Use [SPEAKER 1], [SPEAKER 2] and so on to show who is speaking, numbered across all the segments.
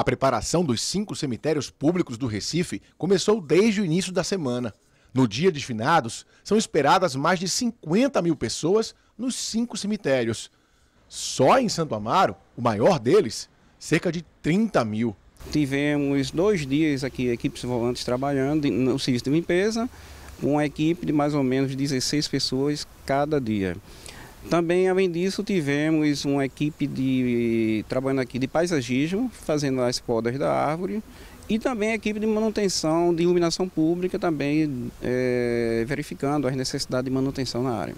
[SPEAKER 1] A preparação dos cinco cemitérios públicos do Recife começou desde o início da semana. No dia de finados, são esperadas mais de 50 mil pessoas nos cinco cemitérios. Só em Santo Amaro, o maior deles, cerca de
[SPEAKER 2] 30 mil. Tivemos dois dias aqui, equipes volantes trabalhando no serviço de limpeza, uma equipe de mais ou menos 16 pessoas cada dia. Também, além disso, tivemos uma equipe de trabalhando aqui de paisagismo, fazendo as podas da árvore, e também a equipe de manutenção de iluminação pública, também é, verificando as necessidades de manutenção na área.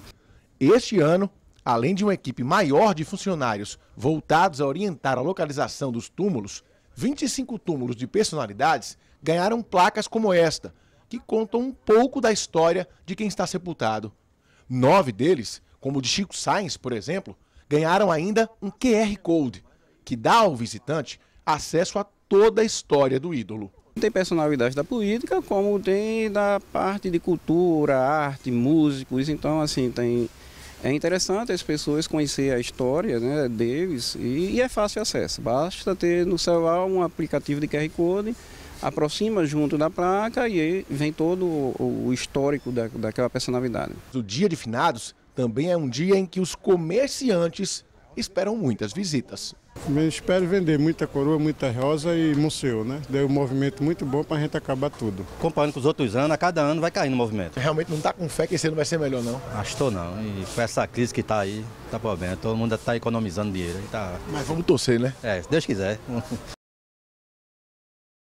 [SPEAKER 2] Este ano,
[SPEAKER 1] além de uma equipe maior de funcionários voltados a orientar a localização dos túmulos, 25 túmulos de personalidades ganharam placas como esta, que contam um pouco da história de quem está sepultado. Nove deles como o de Chico Sainz, por exemplo, ganharam ainda um QR Code, que dá ao visitante
[SPEAKER 2] acesso a toda a história do ídolo. Tem personalidade da política, como tem da parte de cultura, arte, músicos. Então, assim, tem é interessante as pessoas conhecer a história né, deles e, e, é fácil acesso. Basta ter no celular um aplicativo de QR Code, aproxima junto da placa e vem todo o, histórico da, daquela personalidade. O Dia de Finados também é um dia em que os
[SPEAKER 1] comerciantes esperam muitas visitas.
[SPEAKER 3] Eu espero vender muita coroa, muita rosa e museu, né? Deu um movimento muito bom para a gente acabar tudo.
[SPEAKER 4] Comparando com os outros anos, a cada ano vai caindo o movimento. Realmente não está com fé que esse ano vai ser melhor, não? Acho que não. E com essa crise que está aí, está problema. Todo mundo está economizando dinheiro. Tá... Mas vamos torcer, né? É, se Deus quiser.